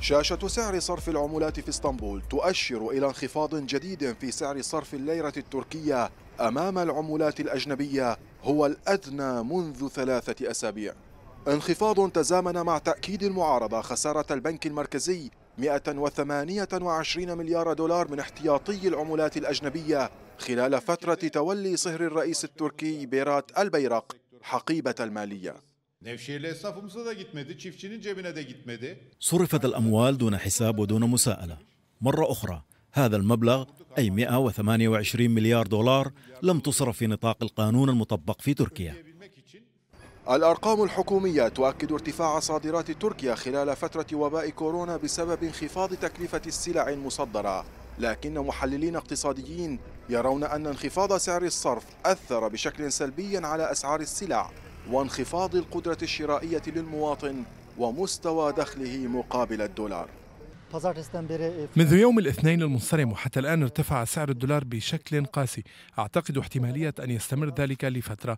شاشة سعر صرف العملات في اسطنبول تؤشر إلى انخفاض جديد في سعر صرف الليرة التركية أمام العملات الأجنبية هو الأدنى منذ ثلاثة أسابيع انخفاض تزامن مع تأكيد المعارضة خسارة البنك المركزي 128 مليار دولار من احتياطي العملات الأجنبية خلال فترة تولي صهر الرئيس التركي بيرات البيرق حقيبة المالية نفشيلي esnafımıza da جتمدي çiftçinin cebine دا جتمدي صرفت الأموال دون حساب ودون مساءلة مرة أخرى هذا المبلغ أي 128 مليار دولار لم تصرف في نطاق القانون المطبق في تركيا الأرقام الحكومية تؤكد ارتفاع صادرات تركيا خلال فترة وباء كورونا بسبب انخفاض تكلفة السلع المصدرة لكن محللين اقتصاديين يرون أن انخفاض سعر الصرف أثر بشكل سلبي على أسعار السلع وانخفاض القدرة الشرائية للمواطن ومستوى دخله مقابل الدولار منذ يوم الاثنين المنصرم وحتى الآن ارتفع سعر الدولار بشكل قاسي أعتقد احتمالية أن يستمر ذلك لفترة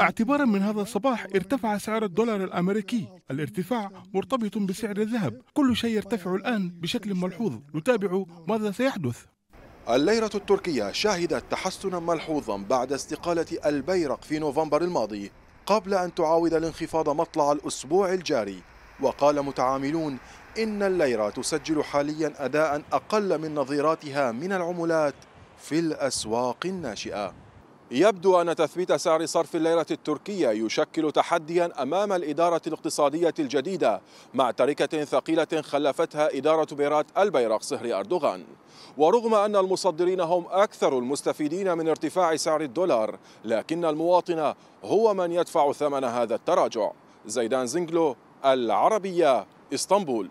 اعتبارا من هذا الصباح ارتفع سعر الدولار الامريكي الارتفاع مرتبط بسعر الذهب كل شيء يرتفع الان بشكل ملحوظ نتابع ماذا سيحدث الليرة التركية شهدت تحسنا ملحوظا بعد استقالة البيرق في نوفمبر الماضي قبل أن تعاود الانخفاض مطلع الأسبوع الجاري وقال متعاملون إن الليرة تسجل حاليا أداء أقل من نظيراتها من العملات في الأسواق الناشئة يبدو أن تثبيت سعر صرف الليرة التركية يشكل تحديا أمام الإدارة الاقتصادية الجديدة مع تركة ثقيلة خلفتها إدارة بيرات البيرق صهر أردوغان ورغم أن المصدرين هم أكثر المستفيدين من ارتفاع سعر الدولار لكن المواطن هو من يدفع ثمن هذا التراجع زيدان زنجلو العربية اسطنبول